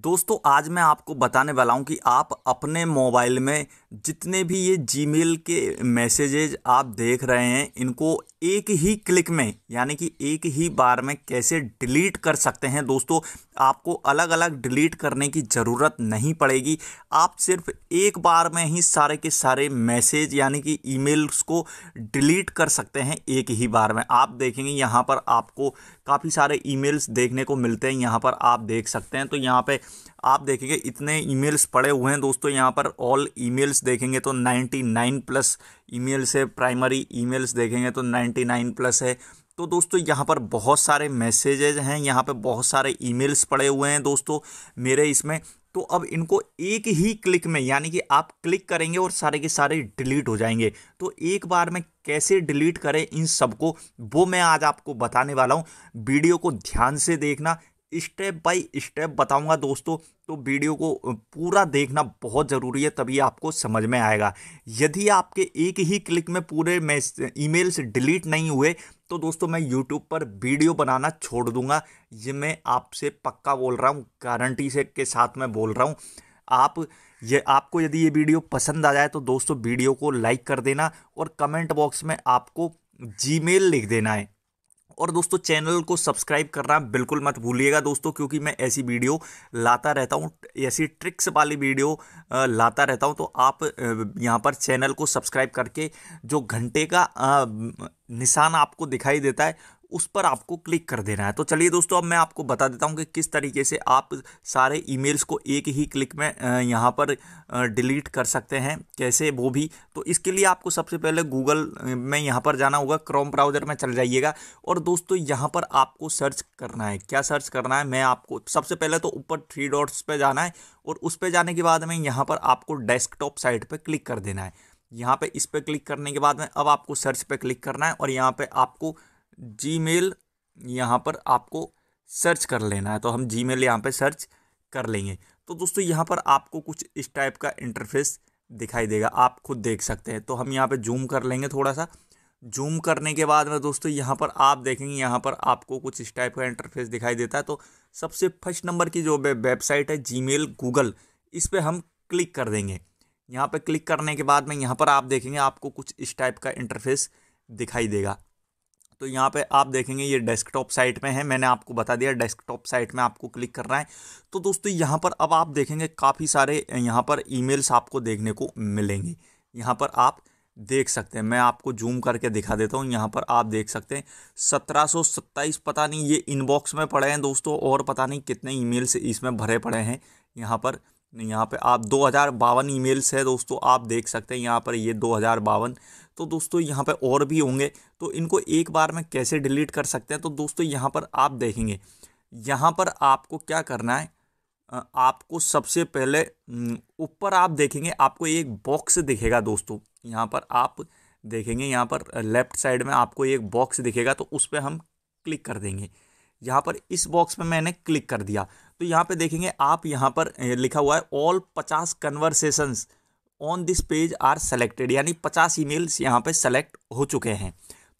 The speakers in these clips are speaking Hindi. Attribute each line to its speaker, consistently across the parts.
Speaker 1: दोस्तों आज मैं आपको बताने वाला हूँ कि आप अपने मोबाइल में जितने भी ये जीमेल के मैसेजेज आप देख रहे हैं इनको एक ही क्लिक में यानी कि एक ही बार में कैसे डिलीट कर सकते हैं दोस्तों आपको अलग अलग डिलीट करने की ज़रूरत नहीं पड़ेगी आप सिर्फ एक बार में ही सारे के सारे मैसेज यानी कि ईमेल्स को डिलीट कर सकते हैं एक ही बार में आप देखेंगे यहाँ पर आपको काफ़ी सारे ईमेल्स देखने को मिलते हैं यहाँ पर आप देख सकते हैं तो यहाँ पर आप देखेंगे इतने ईमेल्स पड़े हुए हैं दोस्तों यहाँ पर ऑल ईमेल्स देखेंगे तो नाइन्टी प्लस ईमेल से प्राइमरी ईमेल्स देखेंगे तो 99 प्लस है तो दोस्तों यहाँ पर बहुत सारे मैसेजेज हैं यहाँ पर बहुत सारे ईमेल्स पड़े हुए हैं दोस्तों मेरे इसमें तो अब इनको एक ही क्लिक में यानी कि आप क्लिक करेंगे और सारे के सारे डिलीट हो जाएंगे तो एक बार में कैसे डिलीट करें इन सबको वो मैं आज आपको बताने वाला हूँ वीडियो को ध्यान से देखना स्टेप बाय स्टेप बताऊंगा दोस्तों तो वीडियो को पूरा देखना बहुत ज़रूरी है तभी आपको समझ में आएगा यदि आपके एक ही क्लिक में पूरे मैस ईमेल्स डिलीट नहीं हुए तो दोस्तों मैं यूट्यूब पर वीडियो बनाना छोड़ दूंगा ये मैं आपसे पक्का बोल रहा हूँ गारंटी से के साथ मैं बोल रहा हूँ आप ये आपको यदि ये वीडियो पसंद आ जाए तो दोस्तों वीडियो को लाइक कर देना और कमेंट बॉक्स में आपको जी लिख देना है और दोस्तों चैनल को सब्सक्राइब करना बिल्कुल मत भूलिएगा दोस्तों क्योंकि मैं ऐसी वीडियो लाता रहता हूँ ऐसी ट्रिक्स वाली वीडियो लाता रहता हूँ तो आप यहाँ पर चैनल को सब्सक्राइब करके जो घंटे का निशान आपको दिखाई देता है उस पर आपको क्लिक कर देना है तो चलिए दोस्तों अब मैं आपको बता देता हूँ कि किस तरीके से आप सारे ईमेल्स को एक ही क्लिक में यहाँ पर डिलीट कर सकते हैं कैसे वो भी तो इसके लिए आपको सबसे पहले गूगल में यहाँ पर जाना होगा क्रोम ब्राउज़र में चल जाइएगा और दोस्तों यहाँ पर आपको सर्च करना है क्या सर्च करना है मैं आपको सबसे पहले तो ऊपर थ्री डॉट्स पर जाना है और उस पर जाने के बाद में यहाँ पर आपको डेस्कटॉप साइट पर क्लिक कर देना है यहाँ पे इस पर क्लिक करने के बाद में अब आपको सर्च पे क्लिक करना है और यहाँ पे आपको जी मेल यहाँ पर आपको सर्च कर लेना है तो हम जी मेल यहाँ पर सर्च कर लेंगे तो दोस्तों यहाँ पर आपको कुछ इस टाइप का इंटरफेस दिखाई देगा आप खुद देख सकते हैं तो हम यहाँ पर जूम कर लेंगे थोड़ा सा जूम करने के बाद में दोस्तों यहाँ पर आप देखेंगे यहाँ पर आपको कुछ इस टाइप का इंटरफेस दिखाई देता है तो सबसे फर्स्ट नंबर की जो वेबसाइट है जी मेल गूगल इस पर हम क्लिक कर देंगे यहाँ पर क्लिक करने के बाद में यहाँ पर आप देखेंगे आपको कुछ इस टाइप का इंटरफेस दिखाई देगा तो यहाँ पे आप देखेंगे ये डेस्कटॉप साइट में है मैंने आपको बता दिया डेस्कटॉप साइट में आपको क्लिक करना है तो दोस्तों यहाँ पर अब आप देखेंगे काफ़ी सारे यहाँ पर ईमेल्स आपको देखने को मिलेंगे यहाँ पर आप देख सकते हैं मैं आपको जूम करके दिखा देता हूँ यहाँ पर आप देख सकते हैं सत्रह सौ पता नहीं ये इनबॉक्स में पड़े हैं दोस्तों और पता नहीं कितने ईमेल्स इसमें भरे पड़े हैं यहाँ पर यहाँ पे आप दो हज़ार बावन ईमेल्स है दोस्तों आप देख सकते हैं यहाँ पर ये दो हज़ार बावन तो दोस्तों यहाँ पे और भी होंगे तो इनको एक बार में कैसे डिलीट कर सकते हैं तो दोस्तों यहाँ पर आप देखेंगे यहाँ पर आपको क्या करना है आपको सबसे पहले ऊपर आप देखेंगे आपको एक बॉक्स दिखेगा दोस्तों यहाँ पर आप देखेंगे यहाँ पर लेफ़्ट साइड में आपको एक बॉक्स दिखेगा तो उस पर हम क्लिक कर देंगे यहाँ पर इस बॉक्स में मैंने क्लिक कर दिया तो यहाँ पे देखेंगे आप यहाँ पर लिखा हुआ है ऑल पचास conversations on this page are selected यानी पचास ईमेल्स यहाँ पे सेलेक्ट हो चुके हैं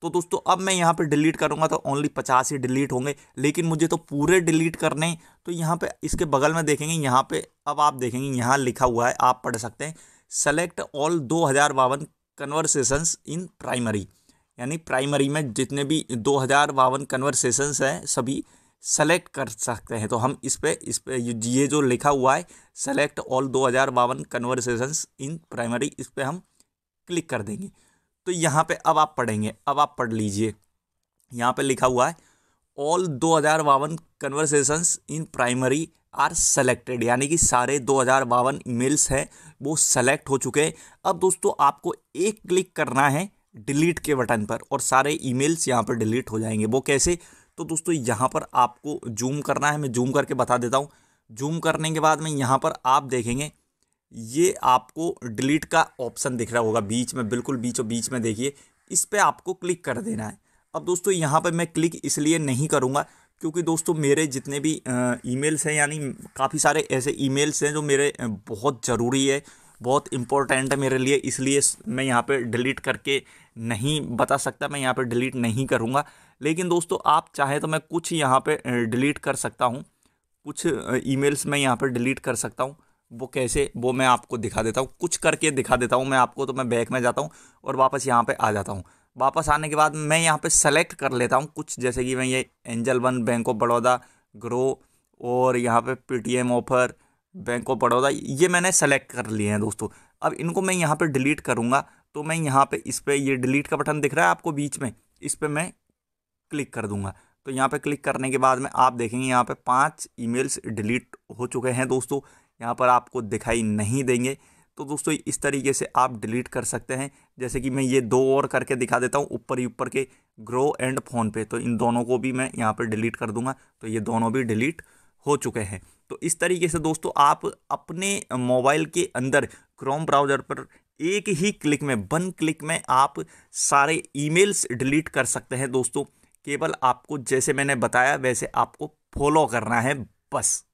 Speaker 1: तो दोस्तों अब मैं यहाँ पे डिलीट करूँगा तो ओनली पचास ही डिलीट होंगे लेकिन मुझे तो पूरे डिलीट करने तो यहाँ पे इसके बगल में देखेंगे यहाँ पे अब आप देखेंगे यहाँ लिखा हुआ है आप पढ़ सकते हैं सेलेक्ट ऑल दो हज़ार बावन कन्वर्सेशंस इन प्राइमरी यानी प्राइमरी में जितने भी दो हज़ार बावन कन्वर्सेशंस हैं सभी सेलेक्ट कर सकते हैं तो हम इस पर इस पर ये जो लिखा हुआ है सेलेक्ट ऑल दो हज़ार बावन कन्वर्सेशंस इन प्राइमरी इस पर हम क्लिक कर देंगे तो यहाँ पे अब आप पढ़ेंगे अब आप पढ़ लीजिए यहाँ पे लिखा हुआ है ऑल दो हज़ार बावन conversation in primary are selected यानी कि सारे दो हज़ार बावन ईमेल्स हैं वो सेलेक्ट हो चुके हैं अब दोस्तों आपको एक क्लिक करना है डिलीट के बटन पर और सारे ईमेल्स यहाँ पर डिलीट हो जाएंगे वो कैसे तो दोस्तों यहाँ पर आपको जूम करना है मैं जूम करके बता देता हूँ जूम करने के बाद में यहाँ पर आप देखेंगे ये आपको डिलीट का ऑप्शन दिख रहा होगा बीच में बिल्कुल बीचों बीच में देखिए इस पर आपको क्लिक कर देना है अब दोस्तों यहाँ पर मैं क्लिक इसलिए नहीं करूँगा क्योंकि दोस्तों मेरे जितने भी ईमेल्स हैं यानी काफ़ी सारे ऐसे ईमेल्स हैं जो मेरे बहुत ज़रूरी है बहुत इंपॉर्टेंट है मेरे लिए इसलिए मैं यहाँ पे डिलीट करके नहीं बता सकता मैं यहाँ पे डिलीट नहीं करूँगा लेकिन दोस्तों आप चाहे तो मैं कुछ यहाँ पे डिलीट कर सकता हूँ कुछ ईमेल्स मैं यहाँ पर डिलीट कर सकता हूँ वो कैसे वो मैं आपको दिखा देता हूँ कुछ करके दिखा देता हूँ मैं आपको तो मैं बैक में जाता हूँ और वापस यहाँ पर आ जाता हूँ वापस आने के बाद मैं यहाँ पर सेलेक्ट कर लेता हूँ कुछ जैसे कि मैं ये Angel One Bank of Baroda Groww और यहाँ पे Paytm offer Bank of Baroda ये मैंने सेलेक्ट कर लिए हैं दोस्तों अब इनको मैं यहाँ पर डिलीट करूँगा तो मैं यहाँ पर इस पर ये डिलीट का बटन दिख रहा है आपको बीच में इस पर मैं क्लिक कर दूंगा तो यहाँ पे क्लिक करने के बाद में आप देखेंगे यहाँ पे पांच ईमेल्स डिलीट हो चुके हैं दोस्तों यहाँ पर आपको दिखाई नहीं देंगे तो दोस्तों इस तरीके से आप डिलीट कर सकते हैं जैसे कि मैं ये दो और करके दिखा देता हूँ ऊपर ही ऊपर के ग्रो एंड फ़ोन पे तो इन दोनों को भी मैं यहाँ पर डिलीट कर दूंगा तो ये दोनों भी डिलीट हो चुके हैं तो इस तरीके से दोस्तों आप अपने मोबाइल के अंदर क्रोम ब्राउज़र पर एक ही क्लिक में वन क्लिक में आप सारे ईमेल्स डिलीट कर सकते हैं दोस्तों केवल आपको जैसे मैंने बताया वैसे आपको फॉलो करना है बस